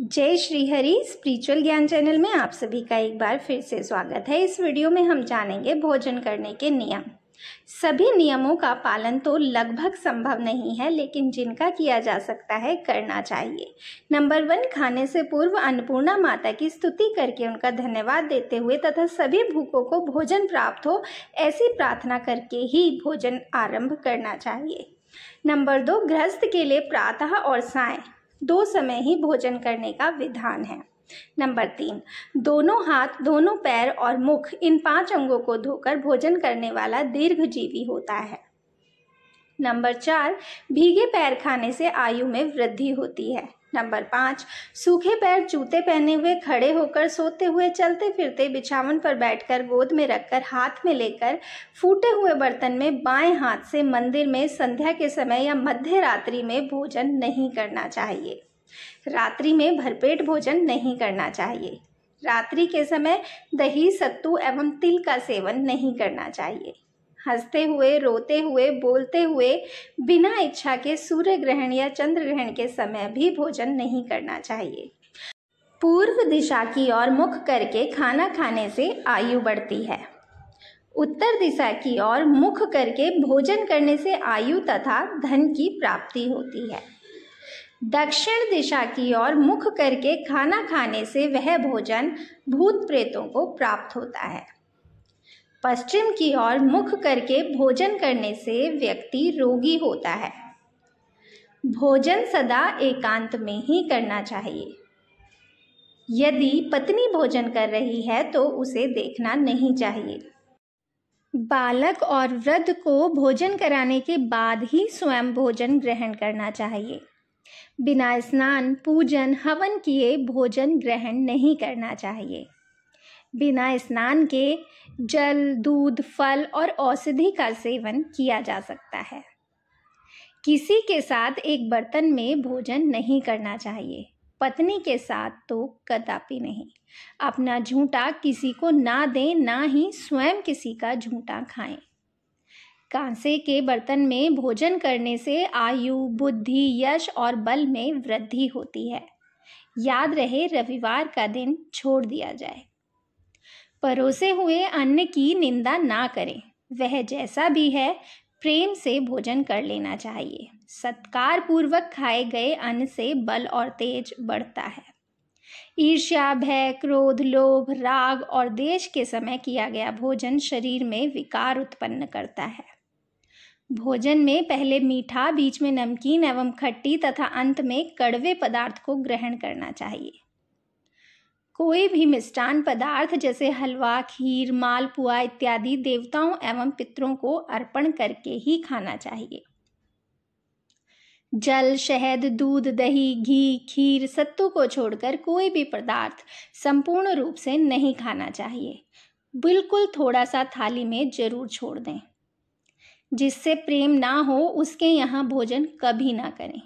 जय Shri Hari spiritual Gyan channel में आप सभी का एक बार फिर से स्वागत है इस वीडियो में हम जानेंगे भोजन करने के नियम सभी नियमों का पालन तो लगभग संभव नहीं है लेकिन जिनका किया जा सकता है करना चाहिए नंबर वन खाने से पूर्व अन्नपूर्णा माता की स्तुति करके उनका धन्यवाद देते हुए तथा सभी भूखों को भोजन प्राप्त हो ऐसी प्रार्थना करके ही भोजन आरंभ करना चाहिए नंबर दो गृहस्थ के लिए प्रातः और साय दो समय ही भोजन करने का विधान है नंबर तीन दोनों हाथ दोनों पैर और मुख इन पांच अंगों को धोकर भोजन करने वाला दीर्घजीवी होता है नंबर चार भीगे पैर खाने से आयु में वृद्धि होती है नंबर पाँच सूखे पैर जूते पहने हुए खड़े होकर सोते हुए चलते फिरते बिछावन पर बैठकर गोद में रखकर हाथ में लेकर फूटे हुए बर्तन में बाएं हाथ से मंदिर में संध्या के समय या मध्य रात्रि में भोजन नहीं करना चाहिए रात्रि में भरपेट भोजन नहीं करना चाहिए रात्रि के समय दही सत्तू एवं तिल का सेवन नहीं करना चाहिए हंसते हुए रोते हुए बोलते हुए बिना इच्छा के सूर्य ग्रहण या चंद्र ग्रहण के समय भी भोजन नहीं करना चाहिए पूर्व दिशा की ओर मुख करके खाना खाने से आयु बढ़ती है उत्तर दिशा की ओर मुख करके भोजन करने से आयु तथा धन की प्राप्ति होती है दक्षिण दिशा की ओर मुख करके खाना खाने से वह भोजन भूत प्रेतों को प्राप्त होता है पश्चिम की ओर मुख करके भोजन करने से व्यक्ति रोगी होता है भोजन सदा एकांत में ही करना चाहिए यदि पत्नी भोजन कर रही है तो उसे देखना नहीं चाहिए बालक और वृद्ध को भोजन कराने के बाद ही स्वयं भोजन ग्रहण करना चाहिए बिना स्नान पूजन हवन किए भोजन ग्रहण नहीं करना चाहिए बिना स्नान के जल दूध फल और औषधि का सेवन किया जा सकता है किसी के साथ एक बर्तन में भोजन नहीं करना चाहिए पत्नी के साथ तो कदापि नहीं अपना झूठा किसी को ना दें ना ही स्वयं किसी का झूठा खाएं कांसे के बर्तन में भोजन करने से आयु बुद्धि यश और बल में वृद्धि होती है याद रहे रविवार का दिन छोड़ दिया जाए परोसे हुए अन्न की निंदा ना करें वह जैसा भी है प्रेम से भोजन कर लेना चाहिए सत्कार पूर्वक खाए गए अन्न से बल और तेज बढ़ता है ईर्ष्या भय क्रोध लोभ राग और देश के समय किया गया भोजन शरीर में विकार उत्पन्न करता है भोजन में पहले मीठा बीच में नमकीन एवं खट्टी तथा अंत में कड़वे पदार्थ को ग्रहण करना चाहिए कोई भी मिष्टान पदार्थ जैसे हलवा खीर मालपुआ इत्यादि देवताओं एवं पितरों को अर्पण करके ही खाना चाहिए जल शहद दूध दही घी खीर सत्तू को छोड़कर कोई भी पदार्थ संपूर्ण रूप से नहीं खाना चाहिए बिल्कुल थोड़ा सा थाली में जरूर छोड़ दें जिससे प्रेम ना हो उसके यहाँ भोजन कभी ना करें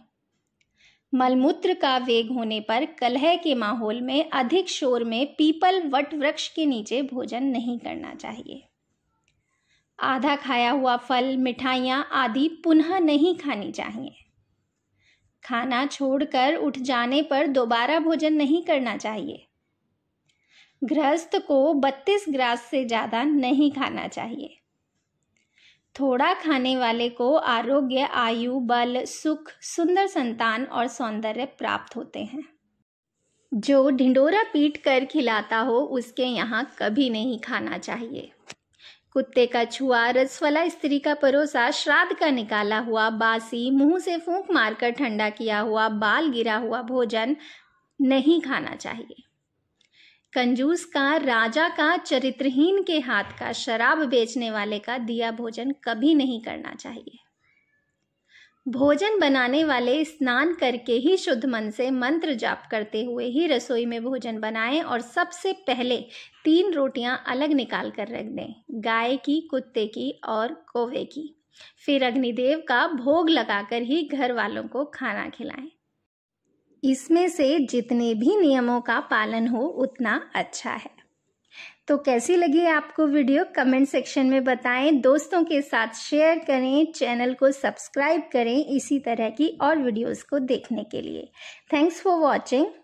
मलमूत्र का वेग होने पर कलह के माहौल में अधिक शोर में पीपल वट वृक्ष के नीचे भोजन नहीं करना चाहिए आधा खाया हुआ फल मिठाइयाँ आदि पुनः नहीं खानी चाहिए खाना छोड़कर उठ जाने पर दोबारा भोजन नहीं करना चाहिए गृहस्थ को 32 ग्रास से ज़्यादा नहीं खाना चाहिए थोड़ा खाने वाले को आरोग्य आयु बल सुख सुंदर संतान और सौंदर्य प्राप्त होते हैं जो ढिंडोरा पीट कर खिलाता हो उसके यहाँ कभी नहीं खाना चाहिए कुत्ते का छुआ रसवला स्त्री का परोसा श्राद्ध का निकाला हुआ बासी मुंह से फूंक मारकर ठंडा किया हुआ बाल गिरा हुआ भोजन नहीं खाना चाहिए कंजूस का राजा का चरित्रहीन के हाथ का शराब बेचने वाले का दिया भोजन कभी नहीं करना चाहिए भोजन बनाने वाले स्नान करके ही शुद्ध मन से मंत्र जाप करते हुए ही रसोई में भोजन बनाएं और सबसे पहले तीन रोटियां अलग निकाल कर रख दें गाय की कुत्ते की और कोवे की फिर अग्निदेव का भोग लगाकर ही घर वालों को खाना खिलाएं इसमें से जितने भी नियमों का पालन हो उतना अच्छा है तो कैसी लगी आपको वीडियो कमेंट सेक्शन में बताएं दोस्तों के साथ शेयर करें चैनल को सब्सक्राइब करें इसी तरह की और वीडियोस को देखने के लिए थैंक्स फॉर वॉचिंग